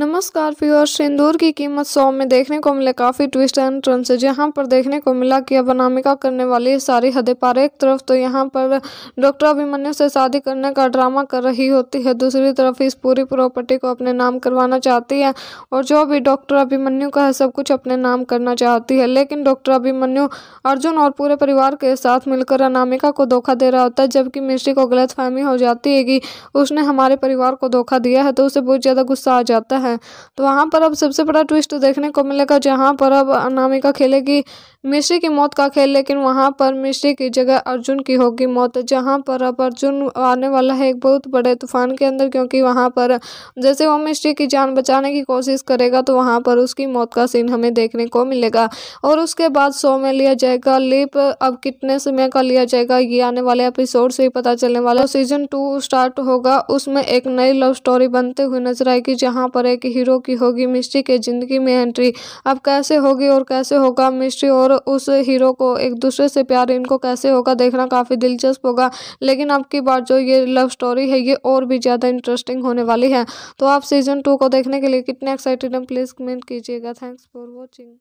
नमस्कार फ्यूअर्स सिंदूर की कीमत सौ में देखने को मिले काफ़ी ट्विस्ट एंड ट्रंस जहां पर देखने को मिला कि अब अनामिका करने वाली सारी हदें पार एक तरफ तो यहां पर डॉक्टर अभिमन्यु से शादी करने का ड्रामा कर रही होती है दूसरी तरफ इस पूरी प्रॉपर्टी को अपने नाम करवाना चाहती है और जो भी डॉक्टर अभिमन्यु का है सब कुछ अपने नाम करना चाहती है लेकिन डॉक्टर अभिमन्यु अर्जुन और पूरे परिवार के साथ मिलकर अनामिका को धोखा दे रहा होता है जबकि मिश्री को गलत हो जाती है कि उसने हमारे परिवार को धोखा दिया है तो उसे बहुत ज़्यादा गुस्सा आ जाता है है तो वहाँ पर अब सबसे बड़ा ट्विस्ट देखने को मिलेगा जहाँ पर अब अनामिका खेलेगी मिश्री की मौत का खेल लेकिन वहां पर मिश्री की जगह अर्जुन की होगी मौत जहां पर अब अर्जुन आने वाला है एक बहुत बड़े तूफान के अंदर क्योंकि वहां पर जैसे वो मिश्री की जान बचाने की कोशिश करेगा तो वहां पर उसकी मौत का सीन हमें देखने को मिलेगा और उसके बाद शो में लिया जाएगा लीप अब कितने समय का लिया जाएगा ये आने वाले एपिसोड से ही पता चलने वाला सीजन टू स्टार्ट होगा उसमें एक नई लव स्टोरी बनते हुए नजर आएगी जहाँ पर एक हीरो की होगी मिश्री के जिंदगी में एंट्री अब कैसे होगी और कैसे होगा मिश्री और और उस हीरो को एक दूसरे से प्यार इनको कैसे होगा देखना काफ़ी दिलचस्प होगा लेकिन अब की बार जो ये लव स्टोरी है ये और भी ज़्यादा इंटरेस्टिंग होने वाली है तो आप सीजन टू को देखने के लिए कितने एक्साइटेड हैं प्लीज़ कमेंट कीजिएगा थैंक्स फॉर वॉचिंग